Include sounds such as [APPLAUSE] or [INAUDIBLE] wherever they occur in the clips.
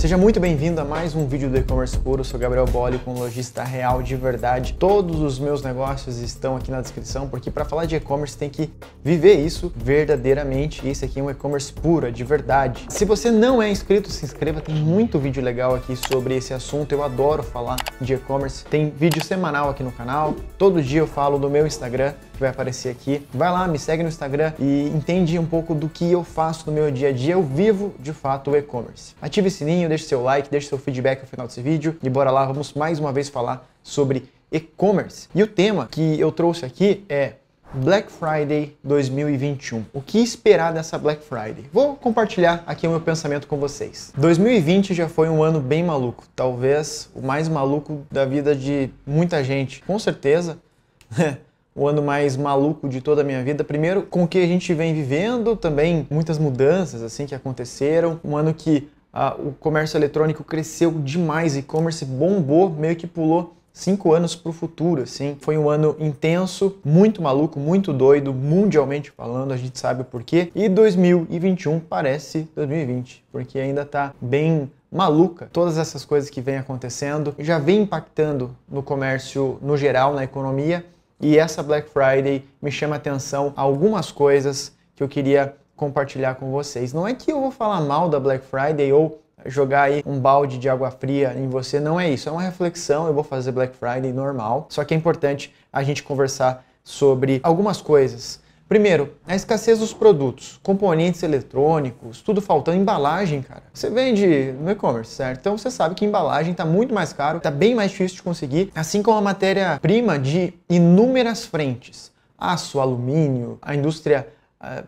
Seja muito bem-vindo a mais um vídeo do e-commerce puro. Eu sou Gabriel Bolli, com lojista real de verdade. Todos os meus negócios estão aqui na descrição, porque para falar de e-commerce tem que viver isso verdadeiramente. E esse aqui é um e-commerce puro, é de verdade. Se você não é inscrito, se inscreva. Tem muito vídeo legal aqui sobre esse assunto. Eu adoro falar de e-commerce. Tem vídeo semanal aqui no canal. Todo dia eu falo do meu Instagram, que vai aparecer aqui. Vai lá, me segue no Instagram e entende um pouco do que eu faço no meu dia a dia. Eu vivo de fato o e-commerce. Ative o sininho deixe seu like, deixe seu feedback no final desse vídeo e bora lá, vamos mais uma vez falar sobre e-commerce. E o tema que eu trouxe aqui é Black Friday 2021. O que esperar dessa Black Friday? Vou compartilhar aqui o meu pensamento com vocês. 2020 já foi um ano bem maluco, talvez o mais maluco da vida de muita gente, com certeza. [LAUGHS] o ano mais maluco de toda a minha vida. Primeiro, com o que a gente vem vivendo, também muitas mudanças assim que aconteceram. Um ano que ah, o comércio eletrônico cresceu demais, e-commerce bombou, meio que pulou cinco anos para o futuro, assim. Foi um ano intenso, muito maluco, muito doido, mundialmente falando, a gente sabe o porquê. E 2021 parece 2020, porque ainda está bem maluca. Todas essas coisas que vem acontecendo já vem impactando no comércio no geral, na economia. E essa Black Friday me chama atenção algumas coisas que eu queria compartilhar com vocês. Não é que eu vou falar mal da Black Friday ou jogar aí um balde de água fria em você, não é isso. É uma reflexão, eu vou fazer Black Friday normal, só que é importante a gente conversar sobre algumas coisas. Primeiro, a escassez dos produtos, componentes eletrônicos, tudo faltando, embalagem, cara. Você vende no e-commerce, certo? Então você sabe que embalagem está muito mais caro, está bem mais difícil de conseguir, assim como a matéria-prima de inúmeras frentes. Aço, alumínio, a indústria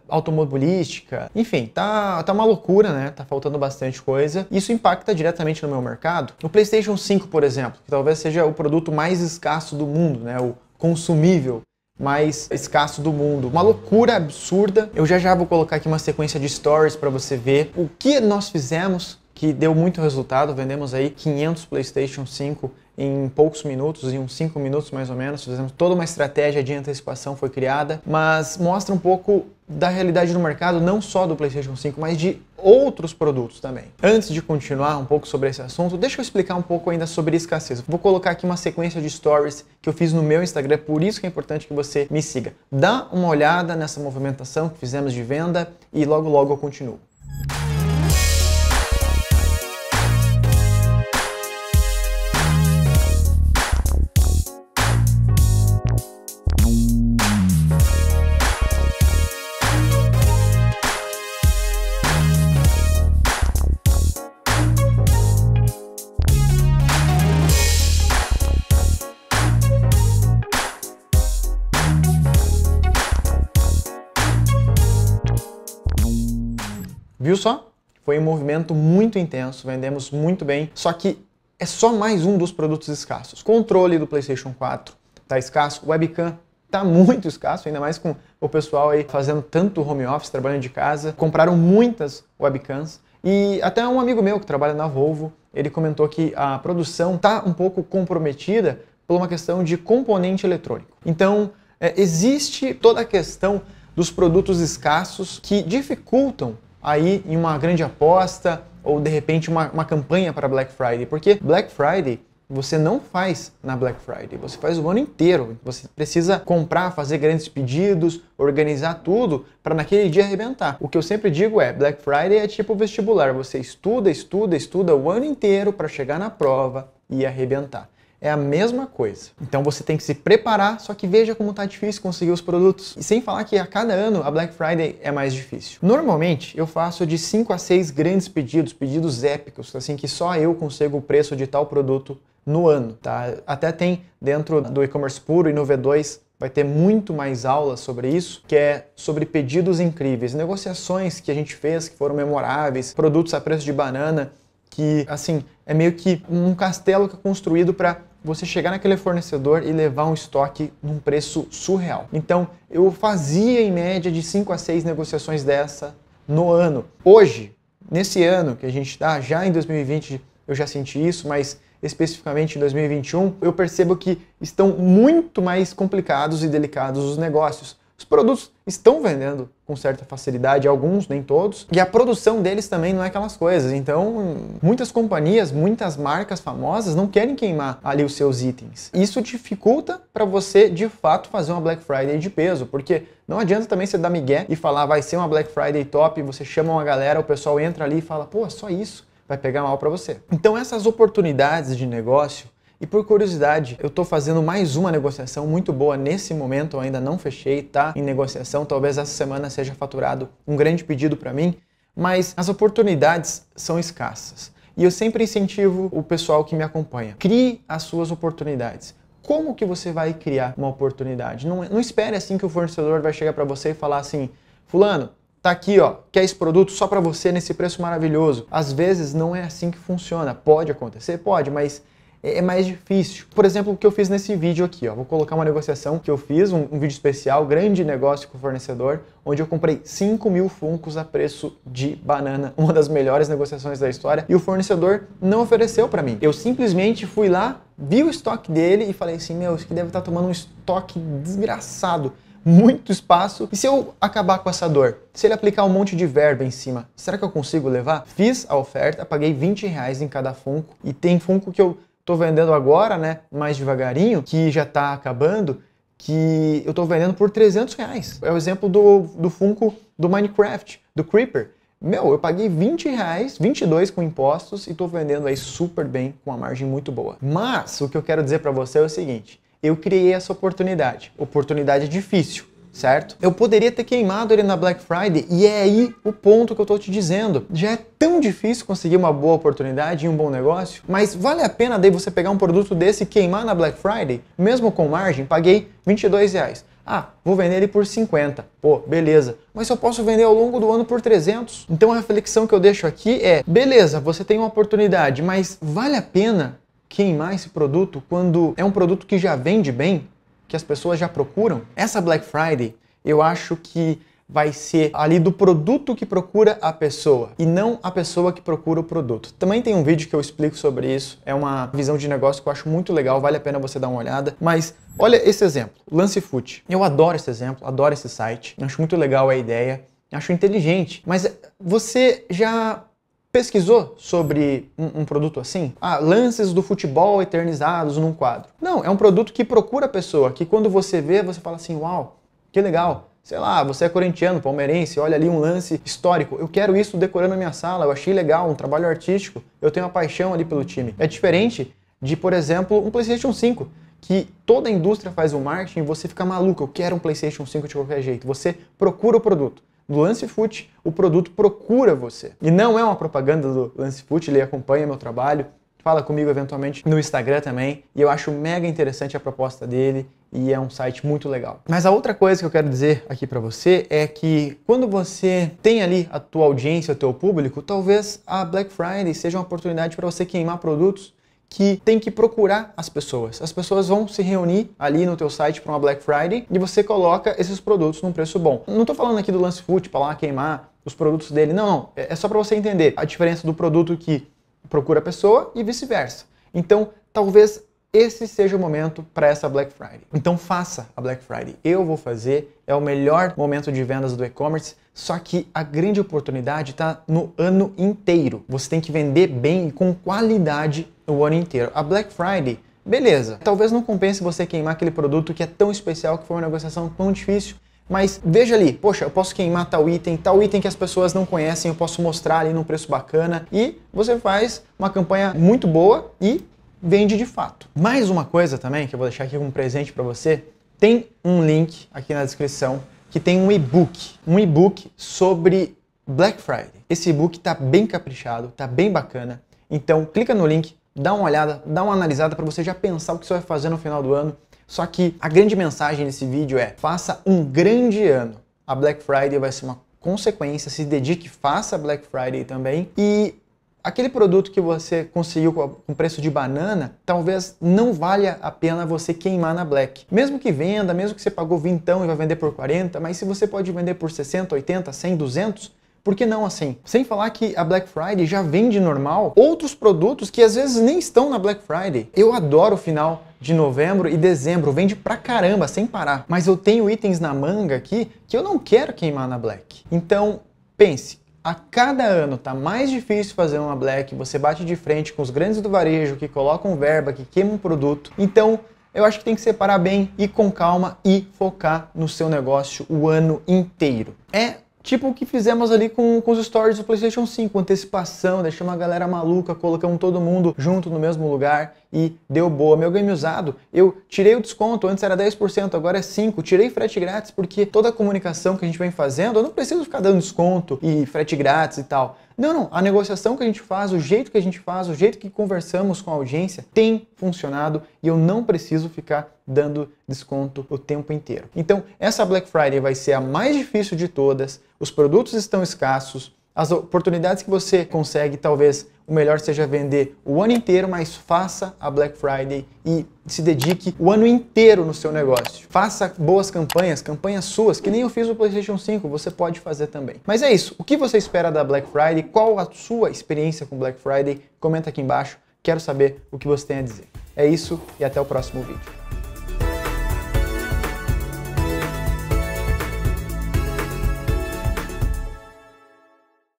automobilística. Enfim, tá, tá uma loucura, né? Tá faltando bastante coisa. Isso impacta diretamente no meu mercado. No PlayStation 5, por exemplo, que talvez seja o produto mais escasso do mundo, né? O consumível mais escasso do mundo. Uma loucura absurda. Eu já já vou colocar aqui uma sequência de stories para você ver o que nós fizemos que deu muito resultado. Vendemos aí 500 PlayStation 5 em poucos minutos, em uns 5 minutos mais ou menos. Fizemos toda uma estratégia de antecipação foi criada, mas mostra um pouco da realidade do mercado, não só do PlayStation 5, mas de outros produtos também. Antes de continuar um pouco sobre esse assunto, deixa eu explicar um pouco ainda sobre escassez. Vou colocar aqui uma sequência de stories que eu fiz no meu Instagram, por isso que é importante que você me siga. Dá uma olhada nessa movimentação que fizemos de venda e logo logo eu continuo. Viu só? Foi um movimento muito intenso, vendemos muito bem, só que é só mais um dos produtos escassos. Controle do PlayStation 4 tá escasso, webcam tá muito escasso, ainda mais com o pessoal aí fazendo tanto home office, trabalhando de casa. Compraram muitas webcams e até um amigo meu que trabalha na Volvo, ele comentou que a produção tá um pouco comprometida por uma questão de componente eletrônico. Então, é, existe toda a questão dos produtos escassos que dificultam aí em uma grande aposta ou de repente uma, uma campanha para Black Friday, porque Black Friday você não faz na Black Friday, você faz o ano inteiro. Você precisa comprar, fazer grandes pedidos, organizar tudo para naquele dia arrebentar. O que eu sempre digo é, Black Friday é tipo vestibular, você estuda, estuda, estuda o ano inteiro para chegar na prova e arrebentar. É a mesma coisa. Então você tem que se preparar, só que veja como tá difícil conseguir os produtos. E sem falar que a cada ano a Black Friday é mais difícil. Normalmente eu faço de 5 a 6 grandes pedidos, pedidos épicos, assim que só eu consigo o preço de tal produto no ano, tá? Até tem dentro do e-commerce puro e no V2 vai ter muito mais aulas sobre isso, que é sobre pedidos incríveis, negociações que a gente fez que foram memoráveis, produtos a preço de banana que, assim, é meio que um castelo que é construído para você chegar naquele fornecedor e levar um estoque num preço surreal. Então, eu fazia em média de 5 a 6 negociações dessa no ano. Hoje, nesse ano que a gente está, já em 2020 eu já senti isso, mas especificamente em 2021, eu percebo que estão muito mais complicados e delicados os negócios, os produtos estão vendendo com certa facilidade, alguns, nem todos, e a produção deles também não é aquelas coisas. Então, muitas companhias, muitas marcas famosas não querem queimar ali os seus itens. Isso dificulta para você, de fato, fazer uma Black Friday de peso, porque não adianta também você dar migué e falar vai ser uma Black Friday top, você chama uma galera, o pessoal entra ali e fala, pô, só isso, vai pegar mal para você. Então, essas oportunidades de negócio e por curiosidade, eu estou fazendo mais uma negociação muito boa nesse momento, eu ainda não fechei, tá? Em negociação, talvez essa semana seja faturado um grande pedido para mim, mas as oportunidades são escassas. E eu sempre incentivo o pessoal que me acompanha. Crie as suas oportunidades. Como que você vai criar uma oportunidade? Não, não espere assim que o fornecedor vai chegar para você e falar assim: "Fulano, tá aqui, ó, quer esse produto só para você nesse preço maravilhoso". Às vezes não é assim que funciona. Pode acontecer, pode, mas é, é mais difícil. Por exemplo, o que eu fiz nesse vídeo aqui, ó. Vou colocar uma negociação que eu fiz, um, um vídeo especial, grande negócio com o fornecedor, onde eu comprei 5 mil funcos a preço de banana, [LAUGHS] uma das melhores negociações da história, e o fornecedor não ofereceu para mim. Eu simplesmente fui lá, vi o estoque dele e falei assim, meu, isso aqui deve estar tá tomando um estoque desgraçado muito espaço. E se eu acabar com essa dor? Se ele aplicar um monte de verba em cima, será que eu consigo levar? Fiz a oferta, paguei 20 reais em cada Funko e tem Funko que eu estou vendendo agora, né, mais devagarinho, que já está acabando, que eu estou vendendo por 300 reais. É o exemplo do, do Funko do Minecraft, do Creeper. Meu, eu paguei 20 reais, 22 com impostos e estou vendendo aí super bem, com uma margem muito boa. Mas o que eu quero dizer para você é o seguinte, eu criei essa oportunidade. Oportunidade difícil certo? Eu poderia ter queimado ele na Black Friday e é aí o ponto que eu tô te dizendo. Já é tão difícil conseguir uma boa oportunidade e um bom negócio, mas vale a pena daí você pegar um produto desse e queimar na Black Friday, mesmo com margem, paguei 22 reais. Ah, vou vender ele por 50. Pô, beleza. Mas eu posso vender ao longo do ano por 300. Então a reflexão que eu deixo aqui é: beleza, você tem uma oportunidade, mas vale a pena queimar esse produto quando é um produto que já vende bem? que as pessoas já procuram, essa Black Friday eu acho que vai ser ali do produto que procura a pessoa e não a pessoa que procura o produto. Também tem um vídeo que eu explico sobre isso, é uma visão de negócio que eu acho muito legal, vale a pena você dar uma olhada, mas olha esse exemplo, Lance Foot. Eu adoro esse exemplo, adoro esse site, acho muito legal a ideia, acho inteligente, mas você já Pesquisou sobre um, um, produto assim? Ah, lances do futebol eternizados num quadro. Não, é um produto que procura a pessoa, que quando você vê, você fala assim: uau, que legal. Sei lá, você é corintiano, palmeirense, olha ali um lance histórico. Eu quero isso decorando a minha sala, eu achei legal, um trabalho artístico, eu tenho uma paixão ali pelo time. É diferente de, por exemplo, um PlayStation 5, que toda a indústria faz o marketing e você fica maluco, eu quero um PlayStation 5 de qualquer jeito. Você procura o produto do Lance Foot, o produto procura você. E não é uma propaganda do Lance Foot, ele acompanha meu trabalho, fala comigo eventualmente no Instagram também, e eu acho mega interessante a proposta dele e é um site muito legal. Mas a outra coisa que eu quero dizer aqui para você é que quando você tem ali a tua audiência, o teu público, talvez a Black Friday seja uma oportunidade para você queimar produtos que tem que procurar as pessoas. As pessoas vão se reunir ali no teu site para uma Black Friday e você coloca esses produtos num preço bom. Não estou falando aqui do Lance Foot para lá queimar os produtos dele, não. É, é só para você entender a diferença do produto que procura a pessoa e vice-versa. Então, talvez esse seja o momento para essa Black Friday. Então faça a Black Friday. Eu vou fazer, é o melhor momento de vendas do e-commerce, só que a grande oportunidade está no ano inteiro. Você tem que vender bem e com qualidade o ano inteiro. A Black Friday Beleza, talvez não compense você queimar aquele produto que é tão especial, que foi uma negociação tão difícil, mas veja ali, poxa, eu posso queimar tal item, tal item que as pessoas não conhecem, eu posso mostrar ali num preço bacana e você faz uma campanha muito boa e vende de fato. Mais uma coisa também que eu vou deixar aqui como presente para você, tem um link aqui na descrição que tem um e-book, um e-book sobre Black Friday. Esse e-book tá bem caprichado, tá bem bacana. Então clica no link, dá uma olhada, dá uma analisada para você já pensar o que você vai fazer no final do ano. Só que a grande mensagem desse vídeo é: faça um grande ano. A Black Friday vai ser uma consequência, se dedique, faça Black Friday também e aquele produto que você conseguiu com preço de banana, talvez não valha a pena você queimar na Black. Mesmo que venda, mesmo que você pagou 20 e vai vender por 40, mas se você pode vender por 60, 80, 100, 200, por que não assim? Sem falar que a Black Friday já vende normal outros produtos que às vezes nem estão na Black Friday. Eu adoro o final de novembro e dezembro, vende pra caramba, sem parar. Mas eu tenho itens na manga aqui que eu não quero queimar na Black. Então, pense, a cada ano está mais difícil fazer uma black, você bate de frente com os grandes do varejo que colocam verba, que queimam produto. Então, eu acho que tem que separar bem, e com calma e focar no seu negócio o ano inteiro. É tipo o que fizemos ali com, com os stories do PlayStation 5, antecipação, deixamos a galera maluca, colocamos todo mundo junto no mesmo lugar e deu boa. Meu game usado, eu tirei o desconto, antes era 10%, agora é 5%, tirei frete grátis, porque toda a comunicação que a gente vem fazendo, eu não preciso ficar dando desconto e frete grátis e tal. Não, não, a negociação que a gente faz, o jeito que a gente faz, o jeito que conversamos com a audiência tem funcionado e eu não preciso ficar dando desconto o tempo inteiro. Então, essa Black Friday vai ser a mais difícil de todas, os produtos estão escassos, as oportunidades que você consegue, talvez o melhor seja vender o ano inteiro, mas faça a Black Friday e se dedique o ano inteiro no seu negócio. Faça boas campanhas, campanhas suas, que nem eu fiz no PlayStation 5, você pode fazer também. Mas é isso. O que você espera da Black Friday? Qual a sua experiência com Black Friday? Comenta aqui embaixo. Quero saber o que você tem a dizer. É isso e até o próximo vídeo.